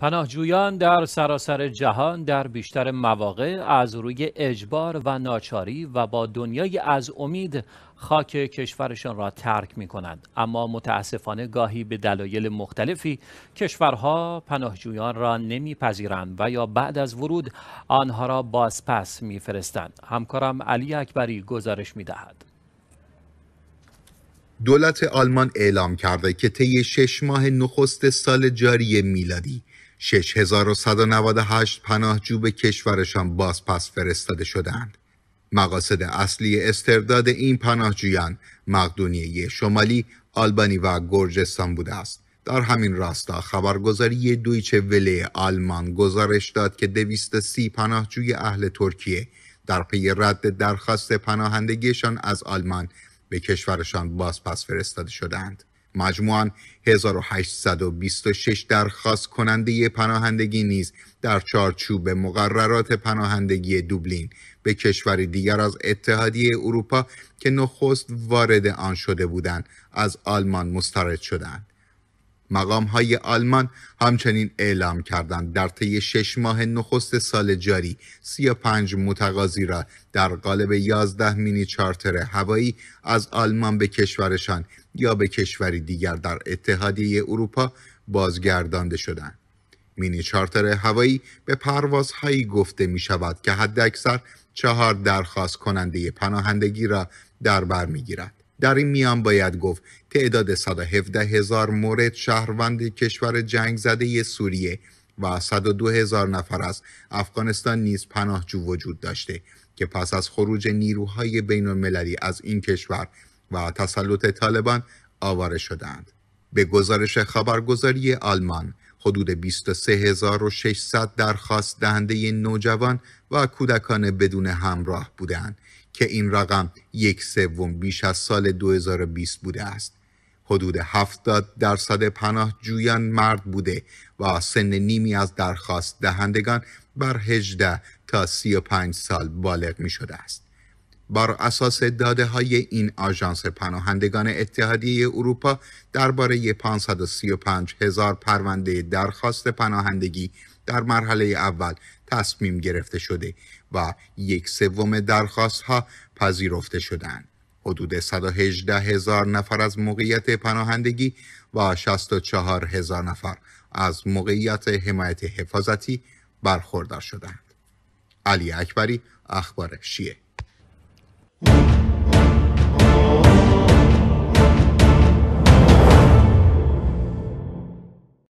پناهجویان در سراسر جهان در بیشتر مواقع از روی اجبار و ناچاری و با دنیای از امید خاک کشورشان را ترک می کنند اما متاسفانه گاهی به دلایل مختلفی کشورها پناهجویان را نمیپذیرند و یا بعد از ورود آنها را بازپس میفرستند همکارم علی اکبری گزارش می دهد. دولت آلمان اعلام کرده که طی شش ماه نخست سال جاری میلادی 6198 پناهجو به کشورشان بازپس فرستاده شدند. مقاصد اصلی استرداد این پناهجویان مقدونیه شمالی، آلبانی و گرجستان بوده است. در همین راستا خبرگزاری دویچه وله آلمان گزارش داد که 230 پناهجوی اهل ترکیه در پی رد درخواست پناهندگیشان از آلمان به کشورشان بازپس فرستاده شدند. مجموعاً 1826 درخواست کننده پناهندگی نیز در چارچوب مقررات پناهندگی دوبلین به کشوری دیگر از اتحادیه اروپا که نخست وارد آن شده بودند از آلمان مسترد شدند. مقام های آلمان همچنین اعلام کردند در طی شش ماه نخست سال جاری 35 متقاضی را در قالب 11 مینی چارتر هوایی از آلمان به کشورشان یا به کشوری دیگر در اتحادیه اروپا بازگردانده شدند. مینی چارتر هوایی به پروازهایی گفته می شود که حداکثر چهار درخواست کننده پناهندگی را در بر می در این میان باید گفت تعداد 117 هزار مورد شهروند کشور جنگ زده سوریه و 102 هزار نفر از افغانستان نیز پناهجو وجود داشته که پس از خروج نیروهای بین المللی از این کشور و تسلط طالبان آواره شدند. به گزارش خبرگزاری آلمان حدود 23600 درخواست دهنده نوجوان و کودکان بدون همراه بودند که این رقم یک سوم بیش از سال 2020 بوده است. حدود 70 درصد پناهجویان مرد بوده و سن نیمی از درخواست دهندگان بر 18 تا 35 سال بالغ می شده است. بر اساس داده های این آژانس پناهندگان اتحادیه اروپا درباره 535 هزار پرونده درخواست پناهندگی در مرحله اول تصمیم گرفته شده و یک سوم درخواست ها پذیرفته شدند. حدود 118 هزار نفر از موقعیت پناهندگی و 64 هزار نفر از موقعیت حمایت حفاظتی برخوردار شدند. علی اکبری اخبار شیعه